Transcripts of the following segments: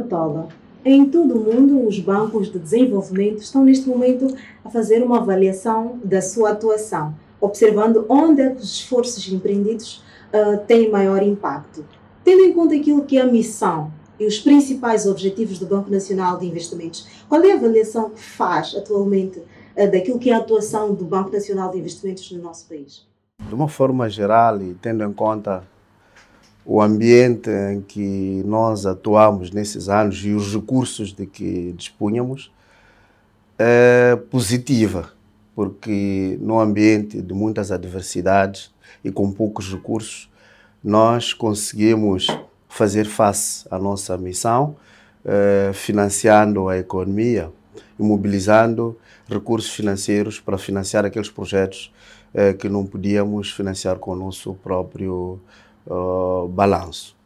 matá Em todo o mundo, os bancos de desenvolvimento estão neste momento a fazer uma avaliação da sua atuação, observando onde é que os esforços empreendidos uh, têm maior impacto. Tendo em conta aquilo que é a missão e os principais objetivos do Banco Nacional de Investimentos, qual é a avaliação que faz atualmente uh, daquilo que é a atuação do Banco Nacional de Investimentos no nosso país? De uma forma geral e tendo em conta o ambiente em que nós atuamos nesses anos e os recursos de que dispunhamos é positiva, porque num ambiente de muitas adversidades e com poucos recursos, nós conseguimos fazer face à nossa missão, é, financiando a economia e mobilizando recursos financeiros para financiar aqueles projetos é, que não podíamos financiar com o nosso próprio eh, balanço.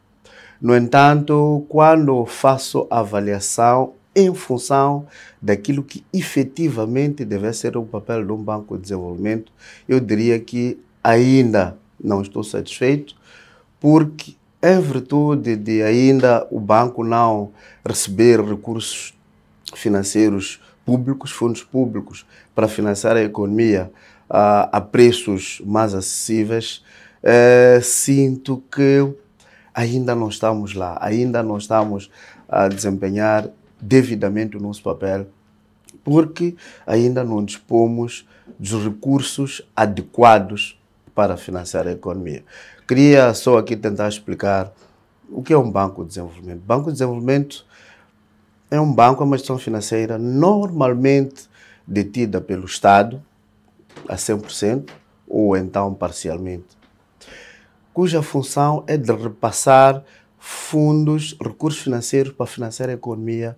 No entanto, quando faço avaliação em função daquilo que efetivamente deve ser o papel de um banco de desenvolvimento, eu diria que ainda não estou satisfeito, porque em virtude de ainda o banco não receber recursos financeiros públicos, fundos públicos, para financiar a economia ah, a preços mais acessíveis, uh, sinto que ainda não estamos lá, ainda não estamos a desempenhar devidamente o nosso papel, porque ainda não dispomos dos recursos adequados para financiar a economia. Queria só aqui tentar explicar o que é um banco de desenvolvimento. Banco de desenvolvimento é um banco, é uma instituição financeira normalmente detida pelo Estado a 100% ou então parcialmente cuja função é de repassar fundos, recursos financeiros para financiar a economia,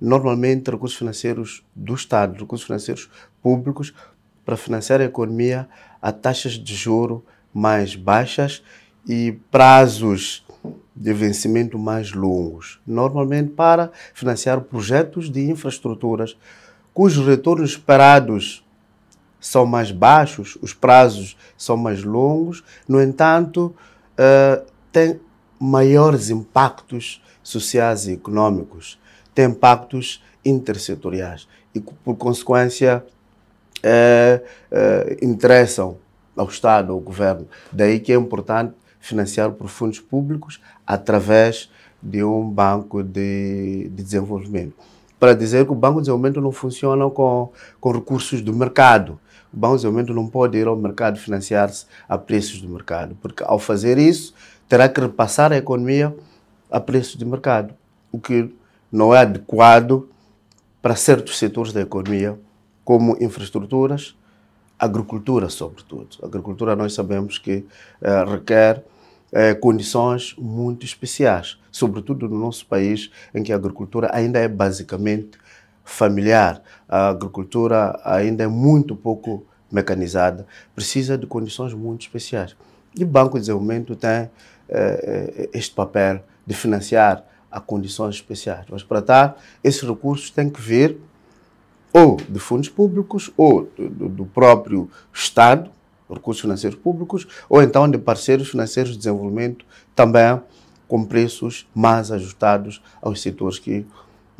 normalmente recursos financeiros do Estado, recursos financeiros públicos, para financiar a economia a taxas de juro mais baixas e prazos de vencimento mais longos, normalmente para financiar projetos de infraestruturas cujos retornos esperados são mais baixos, os prazos são mais longos, no entanto, uh, eh, tem maiores impactos sociais e econômicos, tem impactos intersetoriais e, por consequência, uh, uh, interessam ao Estado, ao governo. Daí que é importante financiar por fundos públicos através de um banco de, de desenvolvimento para dizer que o Banco de Desenvolvimento não funciona com, com recursos do mercado o Banco de não pode ir ao mercado financiar-se a preços de mercado, porque ao fazer isso, terá que repassar a economia a preços de mercado, o que não é adequado para certos setores da economia, como infraestruturas, agricultura, sobretudo. A agricultura, nós sabemos que eh, requer eh, condições muito especiais, sobretudo no nosso país, em que a agricultura ainda é basicamente familiar. A agricultura ainda é muito pouco mecanizada, precisa de condições muito especiais. E o Banco de Desenvolvimento tem eh, eh, este papel de financiar a condições especiais. Mas para tal, esses recursos têm que vir ou de fundos públicos, ou do, do próprio Estado, recursos financeiros públicos, ou então de parceiros financeiros de desenvolvimento, também com preços mais ajustados aos setores que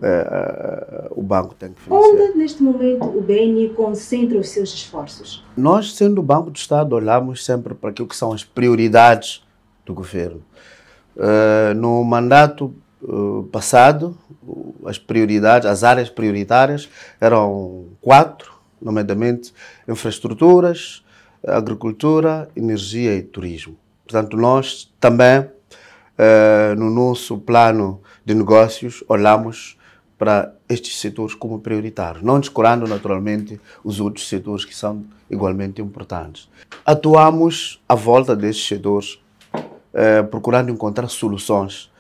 uh, o banco tem que financiar. Onde, neste momento, o BNI concentra os seus esforços? Nós, sendo o Banco do Estado, olhamos sempre para aquilo que são as prioridades do governo. Uh, no mandato passado, as prioridades, as áreas prioritárias eram quatro, nomeadamente infraestruturas, agricultura, energia e turismo. Portanto, nós também, no nosso plano de negócios, olhamos para estes setores como prioritários, não descurando naturalmente os outros setores que são igualmente importantes. Atuamos à volta destes setores, eh, procurando encontrar soluções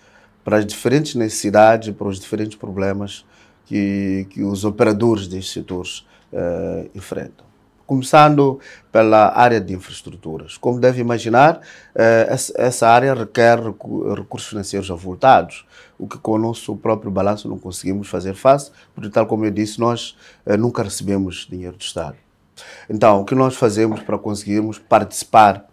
para as diferentes necessidades, para os diferentes problemas que, que os operadores destes setores eh, enfrentam começando pela área de infraestruturas. Como deve imaginar, eh, essa área requer recursos financeiros avultados, o que com o nosso próprio balanço não conseguimos fazer face, porque, tal como eu disse, nós eh, nunca recebemos dinheiro do Estado. Então, o que nós fazemos para conseguirmos participar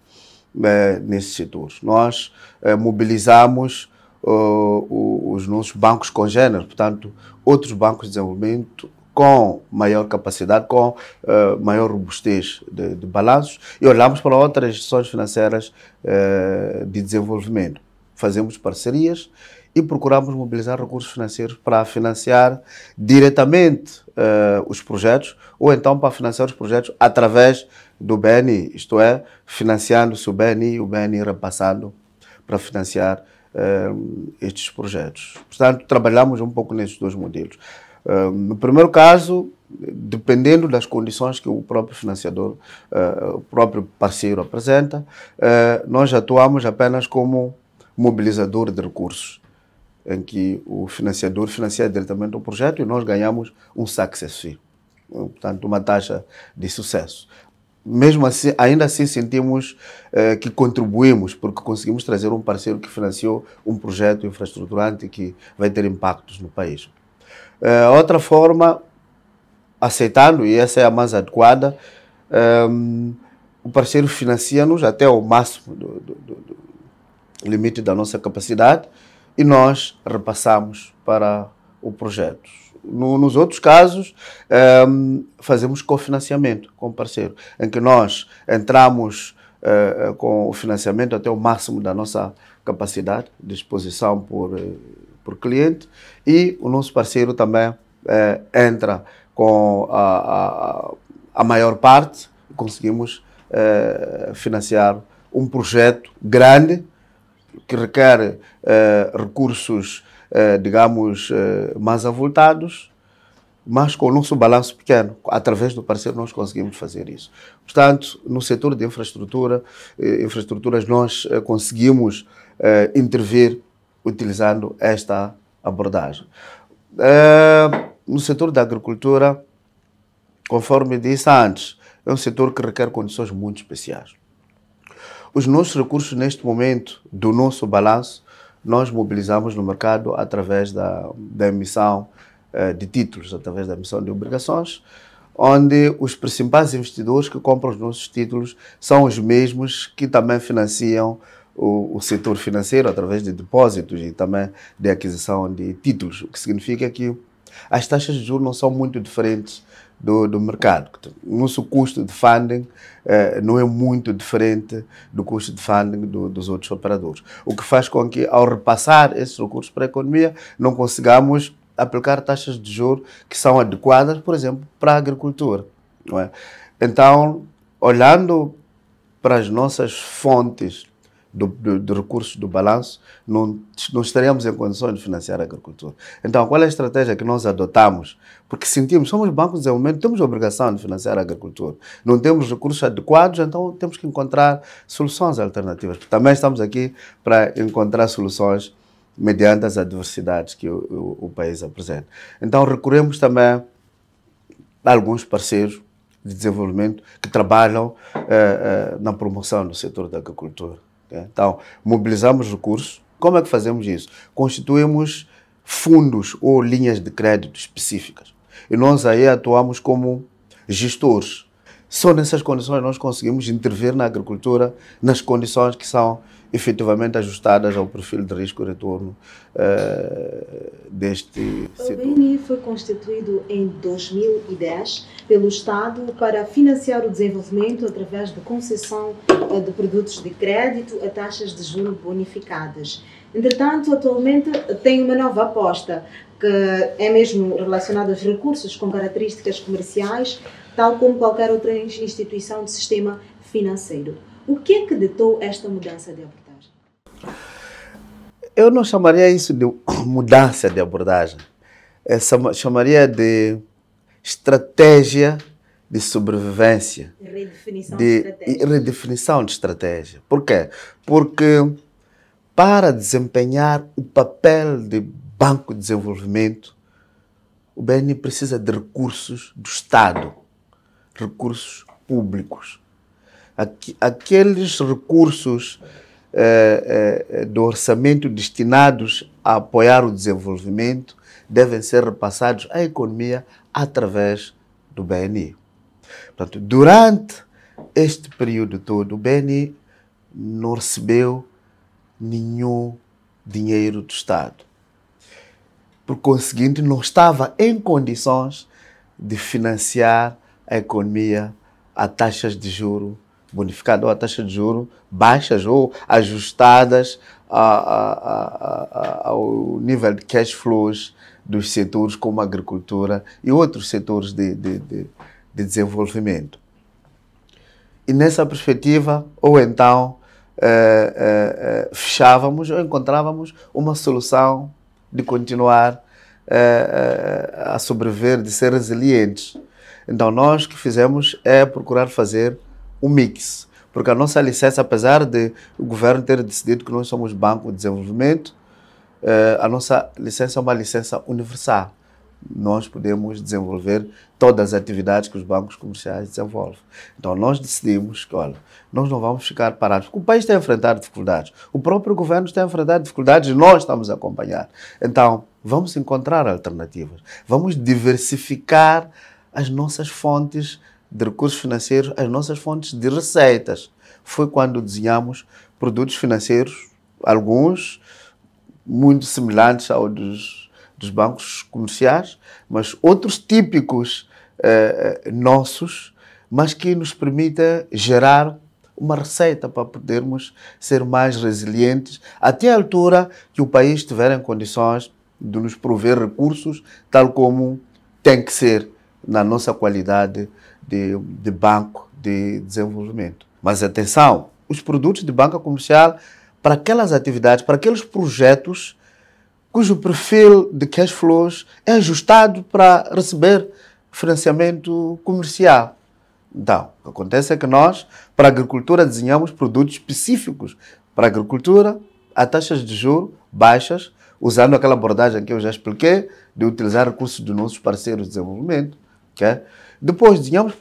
eh, nesses setores? Nós mobilizamos os nossos bancos congêneres, portanto, outros bancos de desenvolvimento, com maior capacidade, com uh, maior robustez de, de balanços e olhamos para outras instituições financeiras uh, de desenvolvimento. Fazemos parcerias e procuramos mobilizar recursos financeiros para financiar diretamente uh, os projetos ou então para financiar os projetos através do BNI, isto é, financiando-se o BNI e o BNI repassando para financiar estes projetos. Portanto, trabalhamos um pouco nesses dois modelos no primeiro caso, dependendo das condições que o próprio financiador, uh, o próprio parceiro apresenta, uh, nós atuamos apenas como mobilizador de recursos, em que o financiador financia diretamente o projeto e nós ganhamos um success fee, eh, portanto, uma taxa de sucesso. Mesmo assim, ainda assim sentimos que contribuímos, porque conseguimos trazer um parceiro que financiou um projeto infraestruturante que vai ter impactos no país. Eh, outra forma, aceitando, e essa é a mais adequada, ehm, o parceiro financia-nos até o máximo do, do, do, limite da nossa capacidade e nós repassamos para o projeto. No, nos outros casos, um, ehm, fazemos cofinanciamento com o parceiro, em que nós entramos eh, com o financiamento até o máximo da nossa capacidade, disposição por. Eh, por cliente e o nosso parceiro também eh, entra com a, a, a, maior parte, conseguimos eh, financiar um projeto grande que requer eh, recursos, digamos, mais avultados, mas com o nosso balanço pequeno, através do parceiro, nós conseguimos fazer isso. Portanto, no setor de infraestrutura, infraestruturas, nós conseguimos intervir utilizando esta abordagem. Eh, no setor da agricultura, conforme disse antes, é um setor que requer condições muito especiais. Os nossos recursos, neste momento, do nosso balanço, nós mobilizamos no mercado através da, da emissão eh, de títulos, através da emissão de obrigações, onde os principais investidores que compram os nossos títulos são os mesmos que também financiam o, o, setor financeiro através de depósitos e também de aquisição de títulos, o que significa que as taxas de juros não são muito diferentes do, do mercado. Nosso custo de funding eh, não é muito diferente do custo de funding do, dos outros operadores, o que faz com que, ao repassar esses recursos para a economia, não consigamos aplicar taxas de juros que são adequadas, por exemplo, para a agricultura. É? Então, olhando para as nossas fontes do, do, do recurso do balanço, não, não estaríamos em condições de financiar a agricultura. Então, qual é a estratégia que nós adotamos? Porque sentimos, somos bancos de desenvolvimento, temos a obrigação de financiar a agricultura. Não temos recursos adequados, então temos que encontrar soluções alternativas. Também estamos aqui para encontrar soluções mediante as adversidades que o, o, o país apresenta. Então, recorremos também a alguns parceiros de desenvolvimento que trabalham eh, eh, na promoção do setor da agricultura. Então, mobilizamos recursos. Como é que fazemos isso? Constituímos fundos ou linhas de crédito específicas. E nós aí atuamos como gestores. Só nessas condições nós conseguimos intervir na agricultura, nas condições que são efetivamente ajustadas ao perfil de risco e retorno uh, deste setor. O BNI foi constituído em 2010 pelo Estado para financiar o desenvolvimento através de concessão eh, de produtos de crédito a taxas de juros bonificadas. Entretanto, atualmente tem uma nova aposta, que é mesmo relacionada aos recursos com características comerciais, tal como qualquer outra instituição de sistema financeiro. O que é que ditou esta mudança de abordagem? Eu não chamaria isso de mudança de abordagem. Essa chamaria de estratégia de sobrevivência. Redefinição de, de estratégia. Redefinição de estratégia. Por quê? Porque para desempenhar o papel de Banco de Desenvolvimento, o BN precisa de recursos do Estado, recursos públicos aqu aqueles recursos eh, eh, eh, do orçamento destinados a apoiar o desenvolvimento devem ser repassados à economia através do BNI. Portanto, durante este período todo, o BNI não recebeu nenhum dinheiro do Estado. Por conseguinte, não estava em condições de financiar a economia a taxas de juro ou a taxa de juro baixas ou ajustadas a, a, a, ao nível de cash flows dos setores como a agricultura e outros setores de, de, de, de desenvolvimento. E nessa perspectiva, ou então, eh, eh, eh, fechávamos ou encontrávamos uma solução de continuar a sobreviver, de ser resilientes. Então, nós o que fizemos é procurar fazer o mix. Porque a nossa licença, apesar de o governo ter decidido que nós somos banco de desenvolvimento, eh, a nossa licença é uma licença universal. Nós podemos desenvolver todas as atividades que os bancos comerciais desenvolvem. Então, nós decidimos que, olha, nós não vamos ficar parados, porque o país está a enfrentar dificuldades, o próprio governo está a enfrentar dificuldades e nós estamos a acompanhar. Então, vamos encontrar alternativas, vamos diversificar as nossas fontes de recursos financeiros as nossas fontes de receitas. Foi quando desenhamos produtos financeiros, alguns muito semelhantes aos dos, dos bancos comerciais, mas outros típicos eh, eh, nossos, mas que nos permita gerar uma receita para podermos ser mais resilientes até a altura que o país estiver em condições de nos prover recursos, tal como tem que ser na nossa qualidade de, de banco de desenvolvimento. Mas atenção, os produtos de banca comercial para aquelas atividades, para aqueles projetos cujo perfil de cash flows é ajustado para receber financiamento comercial. Então, o que acontece é que nós, para a agricultura, desenhamos produtos específicos para a agricultura a taxas de juro baixas, usando aquela abordagem que eu já expliquei, de utilizar recursos dos nossos parceiros de desenvolvimento, okay? Depois tínhamos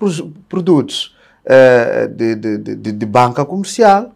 produtos uh, de, de, de, de, banca comercial,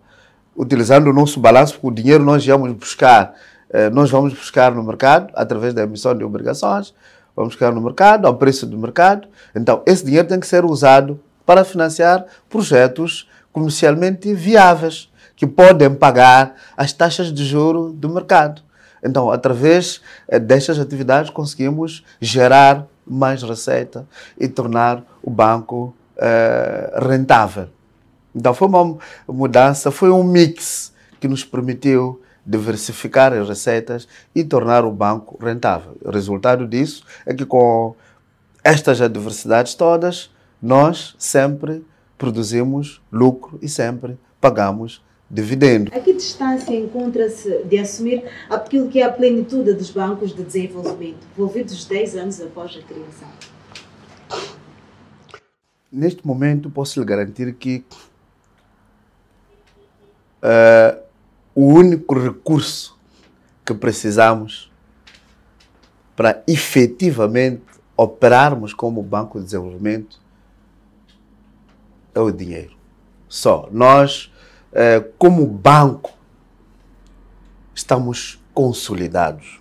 utilizando o nosso balanço, porque o dinheiro nós íamos buscar, uh, nós vamos buscar no mercado, através da emissão de obrigações, vamos buscar no mercado, ao preço do mercado. Então, esse dinheiro tem que ser usado para financiar projetos comercialmente viáveis, que podem pagar as taxas de juro do mercado. Então, através eh, destas atividades, conseguimos gerar mais receita e tornar o banco uh, rentável. Então foi uma mudança, foi um mix que nos permitiu diversificar as receitas e tornar o banco rentável. O resultado disso é que com estas adversidades todas, nós sempre produzimos lucro e sempre pagamos dividendo. A que distância encontra-se de assumir aquilo que é a plenitude dos bancos de desenvolvimento, envolvidos 10 anos após a criação? Neste momento, posso lhe garantir que uh, o único recurso que precisamos para efetivamente operarmos como Banco de Desenvolvimento é o dinheiro. Só nós é, como banco, estamos consolidados.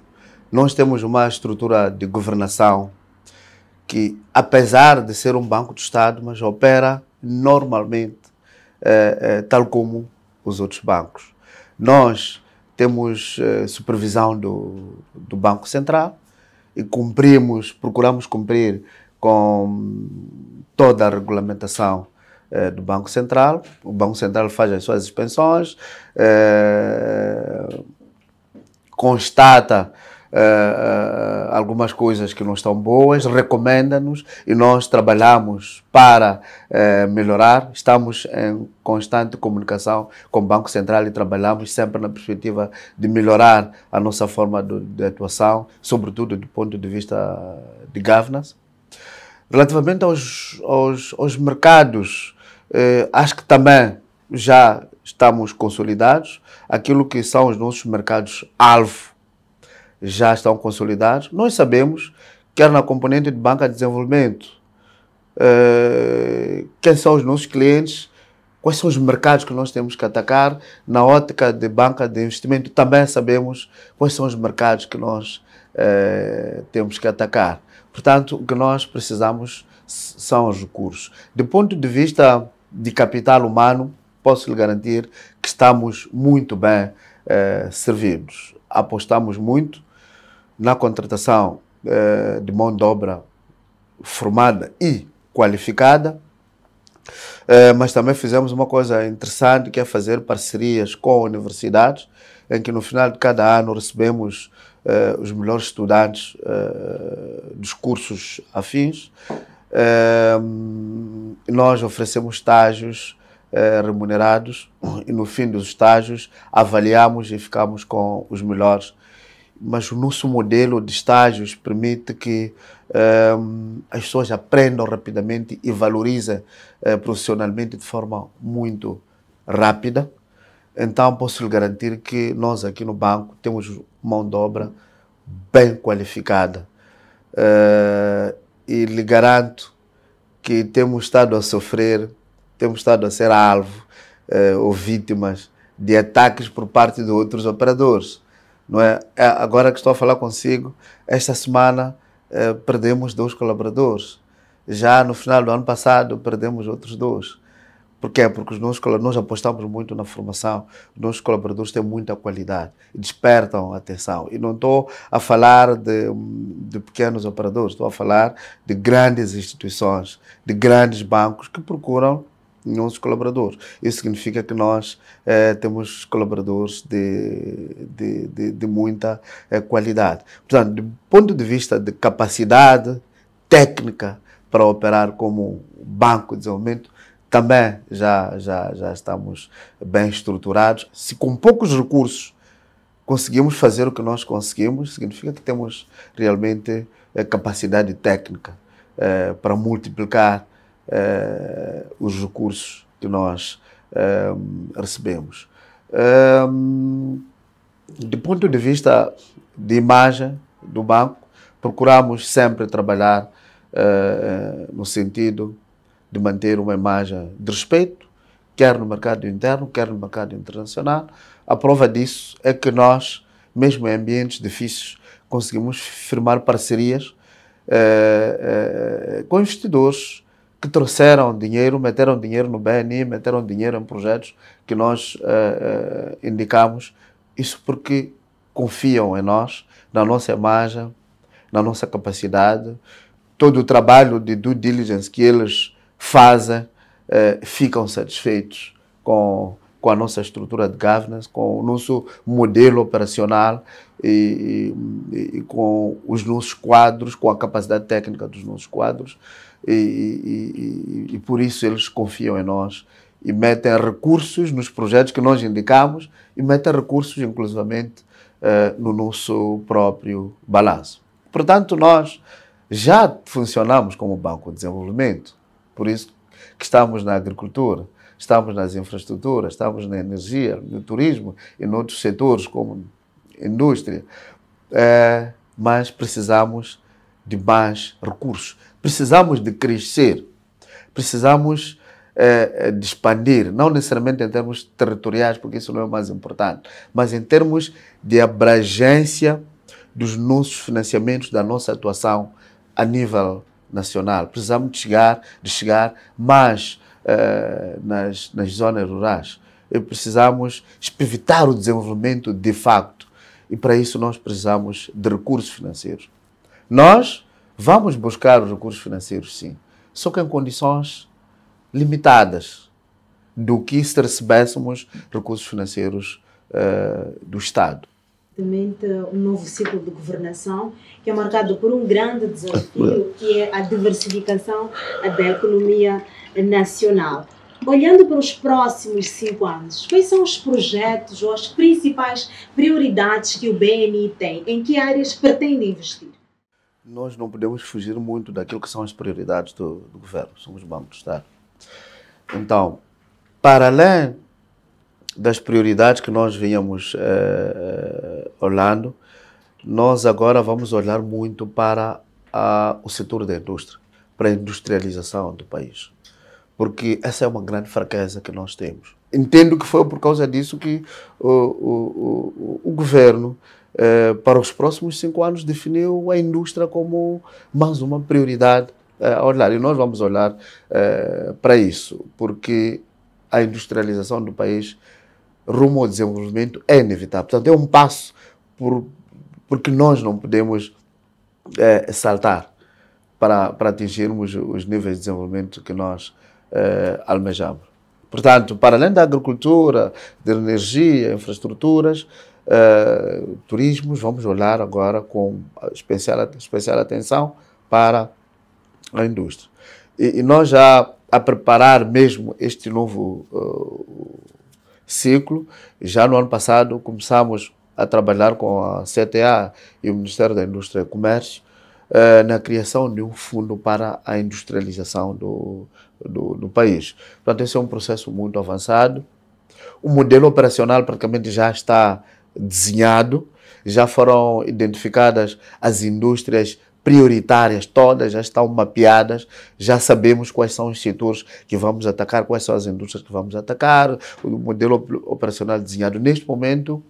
Nós temos uma estrutura de governação que, apesar de ser um banco de Estado, mas opera normalmente, é, é, tal como os outros bancos. Nós temos supervisão do, do Banco Central e cumprimos, procuramos cumprir com toda a regulamentação eh, do Banco Central. O Banco Central faz as suas suspensões, eh, constata eh, algumas coisas que não estão boas, recomenda-nos e nós trabalhamos para melhorar. Estamos em constante comunicação com o Banco Central e trabalhamos sempre na perspectiva de melhorar a nossa forma de, de atuação, sobretudo do ponto de vista de governance relativamente aos, aos, aos mercados eh, acho que também já estamos consolidados. Aquilo que são os nossos mercados-alvo já estão consolidados. Nós sabemos, quer na componente de banca de desenvolvimento, eh, quem são os nossos clientes, quais são os mercados que nós temos que atacar. Na ótica de banca de investimento, também sabemos quais são os mercados que nós eh, temos que atacar. Portanto, o que nós precisamos são os recursos. Do ponto de vista de capital humano, posso lhe garantir que estamos muito bem eh, servidos. Apostamos muito na contratação eh, de mão de obra formada e qualificada, eh, mas também fizemos uma coisa interessante que é fazer parcerias com universidades, em que no final de cada ano recebemos eh, os melhores estudantes eh, dos cursos afins nós oferecemos estágios eh, remunerados e no fim dos estágios avaliamos e ficamos com os melhores. Mas o nosso modelo de estágios permite que as pessoas aprendam rapidamente e valorizem eh, profissionalmente de forma muito rápida. Então, posso lhe garantir que nós aqui no banco temos mão de obra bem qualificada e lhe garanto que temos estado a sofrer, temos estado a ser alvo eh, ou vítimas de ataques por parte de outros operadores. Não é? Agora que estou a falar consigo, esta semana eh, perdemos dois colaboradores. Já no final do ano passado perdemos outros dois. Porquê? Porque nossos nós apostamos muito na formação, os nossos colaboradores têm muita qualidade, despertam atenção. E não estou a falar de, hum, de pequenos operadores, estou a falar de grandes instituições, de grandes bancos que procuram nossos colaboradores. Isso significa que nós eh, temos colaboradores de, de, de, de muita eh, qualidade. Portanto, do ponto de vista de capacidade técnica para operar como banco de desenvolvimento, também já, já, já estamos bem estruturados. Se com poucos recursos conseguimos fazer o que nós conseguimos, significa que temos realmente eh, capacidade técnica eh, para multiplicar eh, os recursos que nós eh, recebemos. Um, eh, do ponto de vista de imagem do banco, procuramos sempre trabalhar eh, no sentido de manter uma imagem de respeito, quer no mercado interno, quer no mercado internacional. A prova disso é que nós, mesmo em ambientes difíceis, conseguimos firmar parcerias eh, eh, com investidores que trouxeram dinheiro, meteram dinheiro no BNI, meteram dinheiro em projetos que nós eh, eh, indicamos. Isso porque confiam em nós, na nossa imagem, na nossa capacidade, todo o trabalho de due diligence que eles fazem eh, ficam satisfeitos com, com a nossa estrutura de governance, com o nosso modelo operacional e, e, e com os nossos quadros, com a capacidade técnica dos nossos quadros. E, e, por isso eles confiam em nós e metem recursos nos projetos que nós indicamos e metem recursos, inclusivamente, eh, no nosso próprio balanço. Portanto, nós já funcionamos como Banco de Desenvolvimento, por isso que estamos na agricultura, estamos nas infraestruturas, estamos na energia, no turismo e noutros setores como indústria. É, mas precisamos de mais recursos, precisamos de crescer, precisamos é, é de expandir, não necessariamente em termos territoriais, porque isso não é o mais importante, mas em termos de abrangência dos nossos financiamentos, da nossa atuação a nível nacional. Precisamos de chegar, de chegar mais uh, nas, nas zonas rurais. E precisamos evitar o desenvolvimento de facto. E para isso nós precisamos de recursos financeiros. Nós vamos buscar os recursos financeiros, sim, só que em condições limitadas do que se recebêssemos recursos financeiros uh, do Estado um novo ciclo de governação que é marcado por um grande desafio, que é a diversificação da economia nacional. Olhando para os próximos cinco anos, quais são os projetos ou as principais prioridades que o BNI tem? Em que áreas pretende investir? Nós não podemos fugir muito daquilo que são as prioridades do, do governo, somos bancos, Banco do Estado. Então, para além das prioridades que nós vínhamos eh, eh, olhando, nós agora vamos olhar muito para a, o setor da indústria, para a industrialização do país. Porque essa é uma grande fraqueza que nós temos. Entendo que foi por causa disso que o, o, o, o governo, eh, para os próximos cinco anos, definiu a indústria como mais uma prioridade eh, a olhar. E nós vamos olhar eh, para isso, porque a industrialização do país rumo ao desenvolvimento é inevitável. Portanto, é um passo por, porque nós não podemos é, saltar para, para atingirmos os níveis de desenvolvimento que nós é, almejamos. Portanto, para além da agricultura, da energia, infraestruturas, é, turismos, vamos olhar agora com especial, especial atenção para a indústria. E, e nós já a preparar mesmo este novo uh, ciclo. Já no ano passado começamos a trabalhar com a CTA e o Ministério da Indústria e Comércio eh, na criação de um fundo para a industrialização do, do, do, país. Portanto, esse é um processo muito avançado. O modelo operacional praticamente já está desenhado, já foram identificadas as indústrias prioritárias, todas já estão mapeadas, já sabemos quais são os setores que vamos atacar, quais são as indústrias que vamos atacar, o modelo operacional desenhado. Neste momento,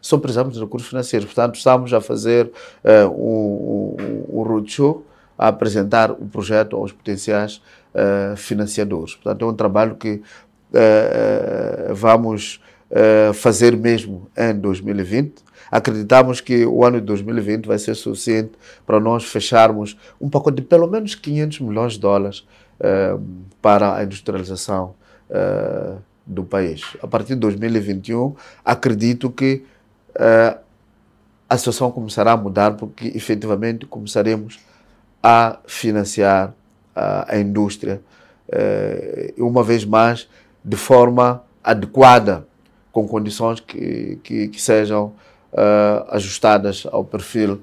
só precisamos de recursos financeiros. Portanto, estamos a fazer uh, um, um, um roadshow, a apresentar o projeto aos potenciais uh, financiadores. Portanto, é um trabalho que uh, vamos fazer mesmo em 2020 acreditamos que o ano de 2020 vai ser suficiente para nós fecharmos um pacote de pelo menos 500 milhões de dólares uh, para a industrialização uh, do país. A partir de 2021, acredito que uh, a situação começará a mudar, porque efetivamente começaremos a financiar a indústria, uma vez mais, de forma adequada, com condições que, que, que sejam uh, ajustadas ao perfil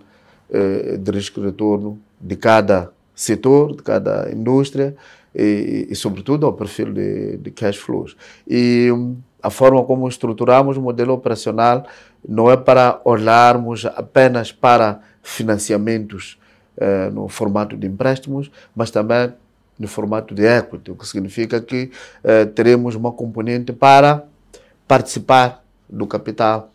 uh, de risco de retorno de cada setor, de cada indústria e, e, e sobretudo, ao perfil de, de cash flows. E um, a forma como estruturamos o modelo operacional não é para olharmos apenas para financiamentos uh, no formato de empréstimos, mas também no formato de equity, o que significa que uh, teremos uma componente para participar do capital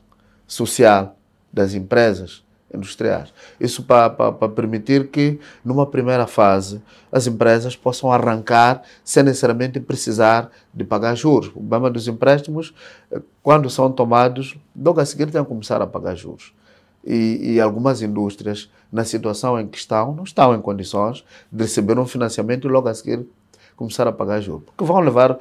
social das empresas industriais. Isso para, para, para permitir que, numa primeira fase, as empresas possam arrancar sem necessariamente precisar de pagar juros. O problema dos empréstimos, eh, quando são tomados, logo a seguir têm que começar a pagar juros. E, e, algumas indústrias, na situação em que estão, não estão em condições de receber um financiamento e logo a seguir começar a pagar juros. Porque vão levar uh,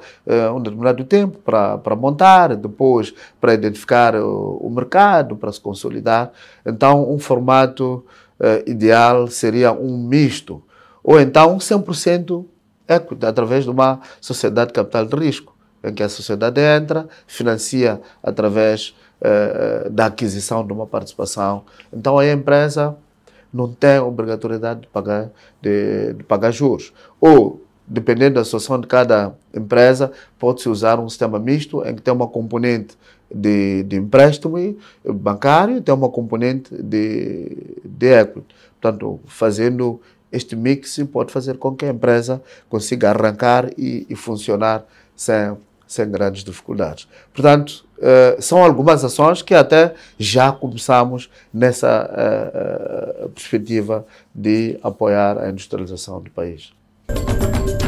um determinado tempo para, para montar, depois para identificar o, o, mercado, para se consolidar. Então, um formato uh, ideal seria um misto, ou então 100% equity, através de uma sociedade de capital de risco, em que a sociedade entra, financia através uh, da aquisição de uma participação. Então, a empresa não tem obrigatoriedade de pagar, de, de pagar juros. Ou dependendo da situação de cada empresa, pode-se usar um sistema misto em que tem uma componente de, de empréstimo bancário e tem uma componente de, de equity. Portanto, fazendo este mix pode fazer com que a empresa consiga arrancar e, e funcionar sem, sem grandes dificuldades. Portanto, uh, são algumas ações que até já começamos nessa uh, uh, perspectiva de apoiar a industrialização do país. Thank you.